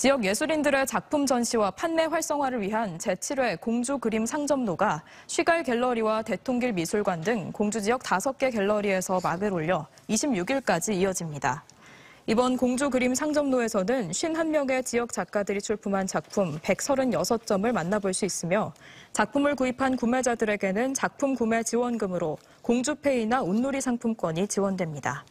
지역 예술인들의 작품 전시와 판매 활성화를 위한 제7회 공주 그림 상점로가 쉬갈 갤러리와 대통길 미술관 등 공주 지역 5개 갤러리에서 막을 올려 26일까지 이어집니다. 이번 공주 그림 상점로에서는 51명의 지역 작가들이 출품한 작품 136점을 만나볼 수 있으며 작품을 구입한 구매자들에게는 작품 구매 지원금으로 공주페이나 온누리 상품권이 지원됩니다.